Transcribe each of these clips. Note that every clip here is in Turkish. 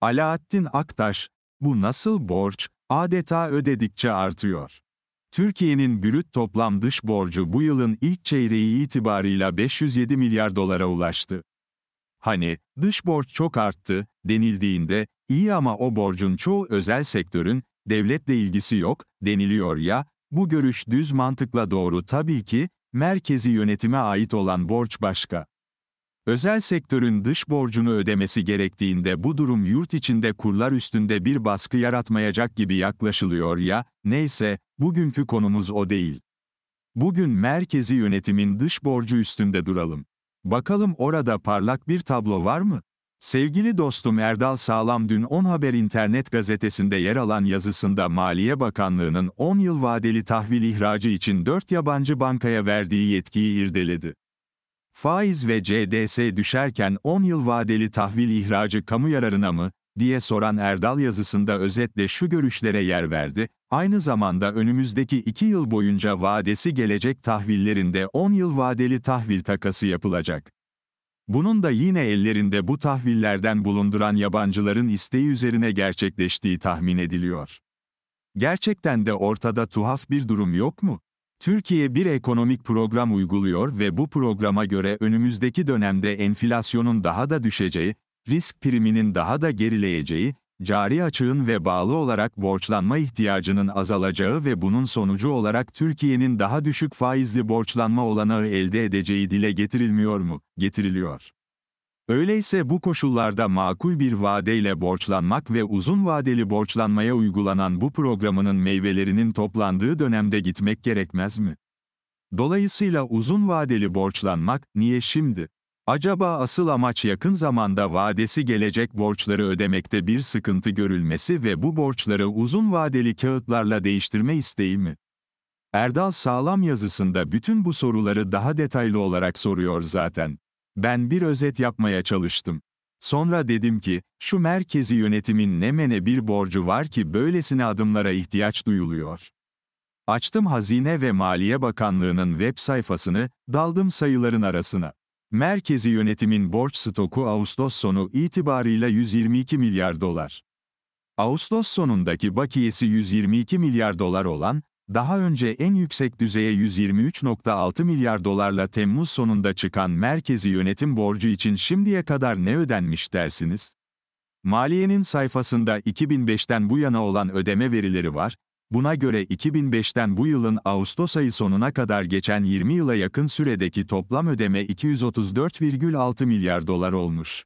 Alaaddin Aktaş, bu nasıl borç, adeta ödedikçe artıyor. Türkiye'nin brüt toplam dış borcu bu yılın ilk çeyreği itibarıyla 507 milyar dolara ulaştı. Hani, dış borç çok arttı, denildiğinde, iyi ama o borcun çoğu özel sektörün, devletle ilgisi yok, deniliyor ya, bu görüş düz mantıkla doğru tabii ki, merkezi yönetime ait olan borç başka. Özel sektörün dış borcunu ödemesi gerektiğinde bu durum yurt içinde kurlar üstünde bir baskı yaratmayacak gibi yaklaşılıyor ya, neyse, bugünkü konumuz o değil. Bugün merkezi yönetimin dış borcu üstünde duralım. Bakalım orada parlak bir tablo var mı? Sevgili dostum Erdal Sağlam dün 10 Haber İnternet gazetesinde yer alan yazısında Maliye Bakanlığı'nın 10 yıl vadeli tahvil ihracı için 4 yabancı bankaya verdiği yetkiyi irdeledi. Faiz ve CDS düşerken 10 yıl vadeli tahvil ihracı kamu yararına mı, diye soran Erdal yazısında özetle şu görüşlere yer verdi, aynı zamanda önümüzdeki 2 yıl boyunca vadesi gelecek tahvillerinde 10 yıl vadeli tahvil takası yapılacak. Bunun da yine ellerinde bu tahvillerden bulunduran yabancıların isteği üzerine gerçekleştiği tahmin ediliyor. Gerçekten de ortada tuhaf bir durum yok mu? Türkiye bir ekonomik program uyguluyor ve bu programa göre önümüzdeki dönemde enflasyonun daha da düşeceği, risk priminin daha da gerileyeceği, cari açığın ve bağlı olarak borçlanma ihtiyacının azalacağı ve bunun sonucu olarak Türkiye'nin daha düşük faizli borçlanma olanağı elde edeceği dile getirilmiyor mu? Getiriliyor. Öyleyse bu koşullarda makul bir vadeyle borçlanmak ve uzun vadeli borçlanmaya uygulanan bu programının meyvelerinin toplandığı dönemde gitmek gerekmez mi? Dolayısıyla uzun vadeli borçlanmak, niye şimdi? Acaba asıl amaç yakın zamanda vadesi gelecek borçları ödemekte bir sıkıntı görülmesi ve bu borçları uzun vadeli kağıtlarla değiştirme isteği mi? Erdal Sağlam yazısında bütün bu soruları daha detaylı olarak soruyor zaten. Ben bir özet yapmaya çalıştım. Sonra dedim ki, şu merkezi yönetimin ne mene bir borcu var ki böylesine adımlara ihtiyaç duyuluyor. Açtım Hazine ve Maliye Bakanlığı'nın web sayfasını, daldım sayıların arasına. Merkezi yönetimin borç stoku Ağustos sonu itibarıyla 122 milyar dolar. Ağustos sonundaki bakiyesi 122 milyar dolar olan, daha önce en yüksek düzeye 123.6 milyar dolarla Temmuz sonunda çıkan merkezi yönetim borcu için şimdiye kadar ne ödenmiş dersiniz? Maliyenin sayfasında 2005'ten bu yana olan ödeme verileri var. Buna göre 2005'ten bu yılın Ağustos ayı sonuna kadar geçen 20 yıla yakın süredeki toplam ödeme 234,6 milyar dolar olmuş.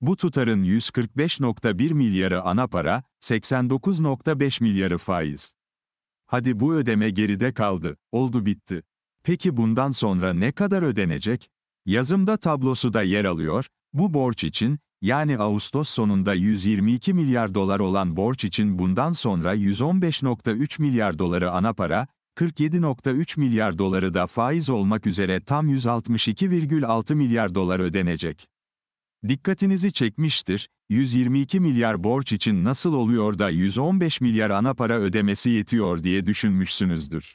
Bu tutarın 145.1 milyarı ana para, 89.5 milyarı faiz. Hadi bu ödeme geride kaldı, oldu bitti. Peki bundan sonra ne kadar ödenecek? Yazımda tablosu da yer alıyor, bu borç için, yani Ağustos sonunda 122 milyar dolar olan borç için bundan sonra 115.3 milyar doları ana para, 47.3 milyar doları da faiz olmak üzere tam 162,6 milyar dolar ödenecek. Dikkatinizi çekmiştir, 122 milyar borç için nasıl oluyor da 115 milyar ana para ödemesi yetiyor diye düşünmüşsünüzdür.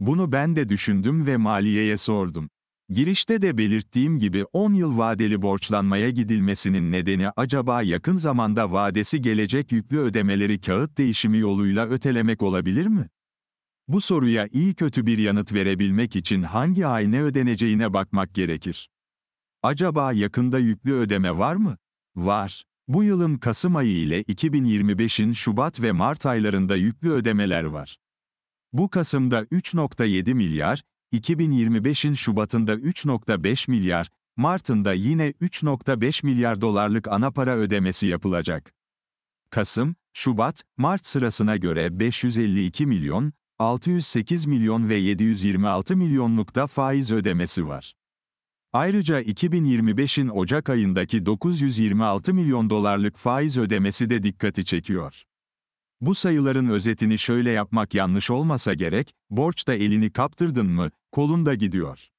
Bunu ben de düşündüm ve maliyeye sordum. Girişte de belirttiğim gibi 10 yıl vadeli borçlanmaya gidilmesinin nedeni acaba yakın zamanda vadesi gelecek yüklü ödemeleri kağıt değişimi yoluyla ötelemek olabilir mi? Bu soruya iyi kötü bir yanıt verebilmek için hangi ay ne ödeneceğine bakmak gerekir. Acaba yakında yüklü ödeme var mı? Var. Bu yılın Kasım ayı ile 2025'in Şubat ve Mart aylarında yüklü ödemeler var. Bu Kasım'da 3.7 milyar, 2025'in Şubat'ında 3.5 milyar, Mart'ında yine 3.5 milyar dolarlık ana para ödemesi yapılacak. Kasım, Şubat, Mart sırasına göre 552 milyon, 608 milyon ve 726 milyonlukta faiz ödemesi var. Ayrıca 2025'in Ocak ayındaki 926 milyon dolarlık faiz ödemesi de dikkati çekiyor. Bu sayıların özetini şöyle yapmak yanlış olmasa gerek, borç da elini kaptırdın mı, kolunda gidiyor.